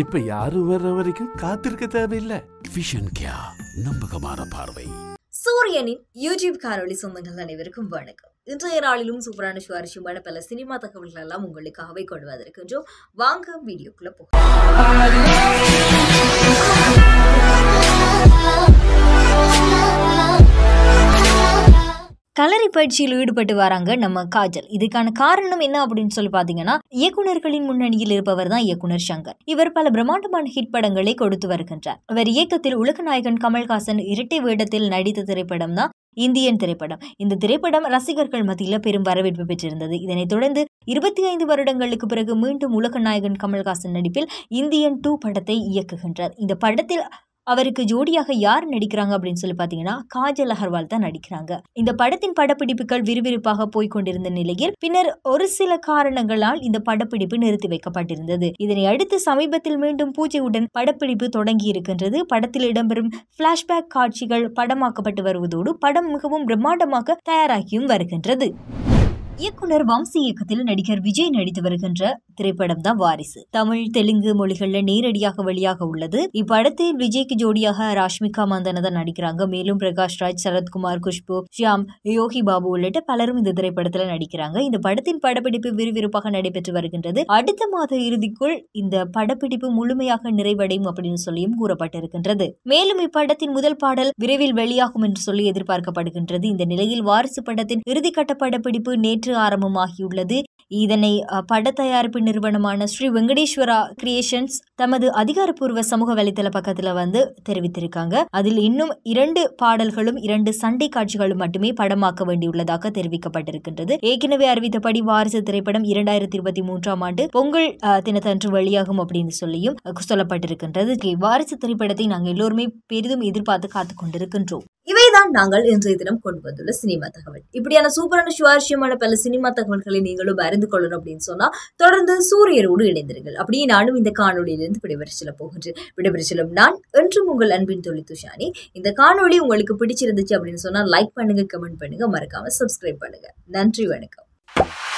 இப்ப யாரும் வர்ற வரைக்கும் காத்திருக்க தேவையில்லை விஷன் கியா நம்பகமான பார்வை சூரியனின் யூடியூப் காணொலி சொந்தங்கள் அனைவருக்கும் வணக்கம் இன்றைய நாளிலும் சூப்பரான சுவாரஸ்யமான பல சினிமா தகவல்கள் எல்லாம் உங்களுக்காகவே கொண்டு வந்திருக்கின்றோம் வாங்க வீடியோக்குள்ள போகலாம் களரி பயிற்சியில் ஈடுபட்டு வராங்க நம்ம காஜல் இதுக்கான காரணம் என்ன அப்படின்னு சொல்லி பார்த்தீங்கன்னா இயக்குநர்களின் முன்னணியில் இருப்பவர் தான் இயக்குனர் சங்கர் இவர் பல பிரம்மாண்டமான ஹிட் படங்களை கொடுத்து வருகின்றார் இவர் இயக்கத்தில் உலக நாயகன் கமல்ஹாசன் இரட்டை வேடத்தில் நடித்த திரைப்படம் தான் இந்தியன் திரைப்படம் இந்த திரைப்படம் ரசிகர்கள் மத்தியில் பெரும் வரவேற்பு பெற்றிருந்தது இதனைத் தொடர்ந்து இருபத்தி ஐந்து வருடங்களுக்கு பிறகு மீண்டும் உலக நாயகன் கமல்ஹாசன் நடிப்பில் இந்தியன் டூ படத்தை இயக்குகின்றார் இந்த படத்தில் அவருக்கு ஜோடியாக யார் நடிக்கிறாங்க அப்படின்னு சொல்லி பார்த்தீங்கன்னா காஜல் அகர்வால் தான் நடிக்கிறாங்க இந்த படத்தின் படப்பிடிப்புகள் விறுவிறுப்பாக போய்கொண்டிருந்த நிலையில் பின்னர் ஒரு சில காரணங்களால் இந்த படப்பிடிப்பு நிறுத்தி வைக்கப்பட்டிருந்தது இதனை அடுத்து சமீபத்தில் மீண்டும் பூஜையுடன் படப்பிடிப்பு தொடங்கி இருக்கின்றது படத்தில் இடம்பெறும் பிளாஷ்பேக் காட்சிகள் படமாக்கப்பட்டு வருவதோடு படம் மிகவும் பிரம்மாண்டமாக தயாராகியும் வருகின்றது இயக்குனர் வம்சி இயக்கத்தில் நடிகர் விஜய் நடித்து வருகின்ற திரைப்படம் தான் வாரிசு தமிழ் தெலுங்கு மொழிகள்ல நேரடியாக வெளியாக உள்ளது இப்படத்தில் விஜய்க்கு ஜோடியாக ராஷ்மிகா மந்தன தான் நடிக்கிறாங்க மேலும் பிரகாஷ் ராஜ் சரத்குமார் குஷ்பு ஷியாம் யோகி பாபு உள்ளிட்ட பலரும் இந்த திரைப்படத்துல நடிக்கிறாங்க இந்த படத்தின் படப்பிடிப்பு விறுவிறுப்பாக நடைபெற்று வருகின்றது அடுத்த மாத இறுதிக்குள் இந்த படப்பிடிப்பு முழுமையாக நிறைவடையும் அப்படின்னு சொல்லியும் கூறப்பட்டிருக்கின்றது மேலும் இப்படத்தின் முதல் பாடல் விரைவில் வெளியாகும் என்று சொல்லி எதிர்பார்க்கப்படுகின்றது இந்த நிலையில் வாரிசு படத்தின் இறுதிக்கட்ட படப்பிடிப்பு நேற்று இன்று ஆரம்பமாகியுள்ளது இதனை பட தயாரிப்பு நிறுவனமான ஸ்ரீ வெங்கடேஸ்வரா கிரியேஷன்ஸ் தமது அதிகாரப்பூர்வ சமூக வலைதள பக்கத்துல வந்து தெரிவித்திருக்காங்க அதில் இன்னும் இரண்டு பாடல்களும் இரண்டு சண்டை காட்சிகளும் மட்டுமே படமாக்க வேண்டியுள்ளதாக தெரிவிக்கப்பட்டிருக்கின்றது ஏற்கனவே அறிவித்தபடி வாரிசு திரைப்படம் இரண்டாயிரத்தி இருபத்தி மூன்றாம் ஆண்டு பொங்கல் தினத்தன்று வெளியாகும் அப்படின்னு சொல்லியும் சொல்லப்பட்டிருக்கின்றது வாரிசு திரைப்படத்தை நாங்கள் எல்லோருமே பெரிதும் எதிர்பார்த்து காத்து கொண்டிருக்கின்றோம் இதைதான் நாங்கள் இன்றைய தினம் கொண்டு வந்துள்ள சினிமா தகவல் இப்படியான சூப்பரான சுவாரஸ்யமான பல சினிமா தகவல்களை நீங்களும் அறிந்து கொள்ளணும் அப்படின்னு சொன்னா தொடர்ந்து சூரியரோடு இணைந்திருங்கள் அப்படியே நானும் இந்த காணொலியிலிருந்து விடைபெற செல்ல போகின்றேன் விடைபெற செல்லும் நான் என்றும் உங்கள் அன்பின் தொழில் துஷானி இந்த காணொலி உங்களுக்கு பிடிச்சிருந்துச்சு அப்படின்னு சொன்னா லைக் பண்ணுங்க கமெண்ட் பண்ணுங்க மறக்காம சப்ஸ்கிரைப் பண்ணுங்க நன்றி வணக்கம்